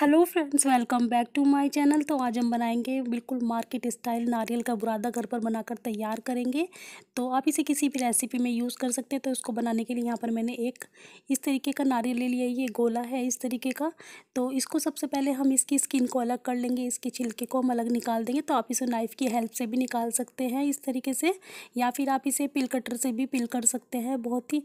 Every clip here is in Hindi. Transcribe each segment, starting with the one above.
hello friends welcome back to my channel तो आज हम बनाएंगे बिल्कुल मार्केट स्टाइल नारियल का बुरादा घर पर बनाकर तैयार करेंगे तो आप इसे किसी भी रेसिपी में यूज़ कर सकते हैं तो इसको बनाने के लिए यहाँ पर मैंने एक इस तरीके का नारियल ले लिया ये गोला है इस तरीके का तो इसको सबसे पहले हम इसकी स्किन को अलग कर लेंगे इसके छिलके को हम अलग निकाल देंगे तो आप इसे नाइफ़ की हेल्प से भी निकाल सकते हैं इस तरीके से या फिर आप इसे पिल कटर से भी पिल कर सकते हैं बहुत ही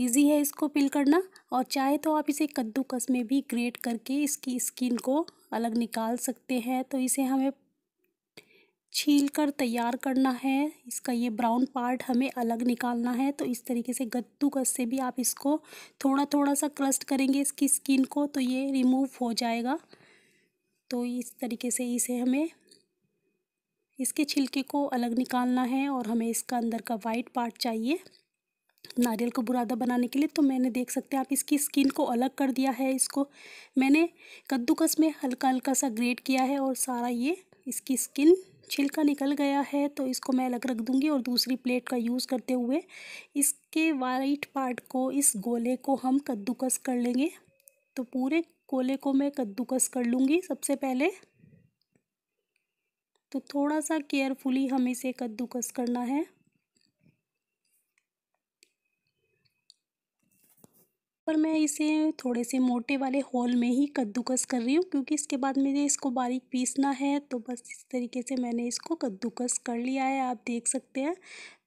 ईजी है इसको पिल करना और चाहे तो आप इसे कद्दूकस में भी ग्रेट करके इसकी स्किन को अलग निकाल सकते हैं तो इसे हमें छील कर तैयार करना है इसका ये ब्राउन पार्ट हमें अलग निकालना है तो इस तरीके से गद्दूकस से भी आप इसको थोड़ा थोड़ा सा क्रस्ट करेंगे इसकी स्किन को तो ये रिमूव हो जाएगा तो इस तरीके से इसे हमें इसके छिलके को अलग निकालना है और हमें इसका अंदर का वाइट पार्ट चाहिए नारियल को बुरादा बनाने के लिए तो मैंने देख सकते हैं आप इसकी स्किन को अलग कर दिया है इसको मैंने कद्दूकस में हल्का हल्का सा ग्रेट किया है और सारा ये इसकी स्किन छिलका निकल गया है तो इसको मैं अलग रख दूंगी और दूसरी प्लेट का यूज़ करते हुए इसके वाइट पार्ट को इस गोले को हम कद्दूकस कर लेंगे तो पूरे गोले को मैं कद्दूकस कर लूँगी सबसे पहले तो थोड़ा सा केयरफुली हमें इसे कद्दूकस करना है पर मैं इसे थोड़े से मोटे वाले होल में ही कद्दूकस कर रही हूँ क्योंकि इसके बाद मुझे इसको बारीक पीसना है तो बस इस तरीके से मैंने इसको कद्दूकस कर लिया है आप देख सकते हैं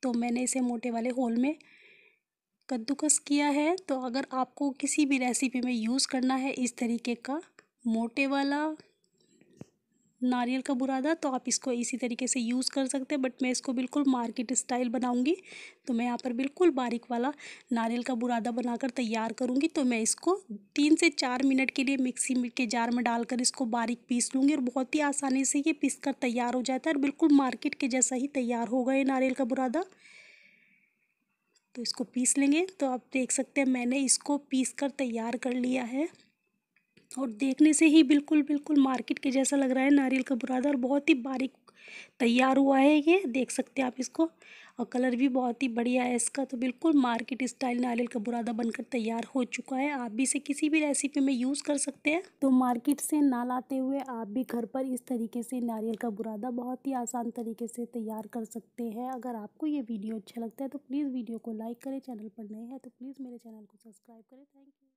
तो मैंने इसे मोटे वाले होल में कद्दूकस किया है तो अगर आपको किसी भी रेसिपी में यूज़ करना है इस तरीके का मोटे वाला नारियल का बुरादा तो आप इसको इसी तरीके से यूज़ कर सकते हैं बट मैं इसको बिल्कुल मार्केट स्टाइल बनाऊँगी तो मैं यहाँ पर बिल्कुल बारीक वाला नारियल का बुरादा बनाकर तैयार करूँगी तो मैं इसको तीन से चार मिनट के लिए मिक्सी के जार में डालकर इसको बारीक पीस लूँगी और बहुत ही आसानी से ये पीस कर तैयार हो जाता है और बिल्कुल मार्केट के जैसा ही तैयार होगा ये नारियल का बुरादा तो इसको पीस लेंगे तो आप देख सकते हैं मैंने इसको पीस कर तैयार कर लिया है और देखने से ही बिल्कुल बिल्कुल मार्केट के जैसा लग रहा है नारियल का बुरादा और बहुत ही बारीक तैयार हुआ है ये देख सकते हैं आप इसको और कलर भी बहुत ही बढ़िया है इसका तो बिल्कुल मार्केट स्टाइल नारियल का बुरादा बनकर तैयार हो चुका है आप भी इसे किसी भी रेसिपी में यूज़ कर सकते हैं तो मार्केट से ना लाते हुए आप भी घर पर इस तरीके से नारियल का बुरादा बहुत ही आसान तरीके से तैयार कर सकते हैं अगर आपको ये वीडियो अच्छा लगता है तो प्लीज़ वीडियो को लाइक करें चैनल पर नए हैं तो प्लीज़ मेरे चैनल को सब्सक्राइब करें थैंक यू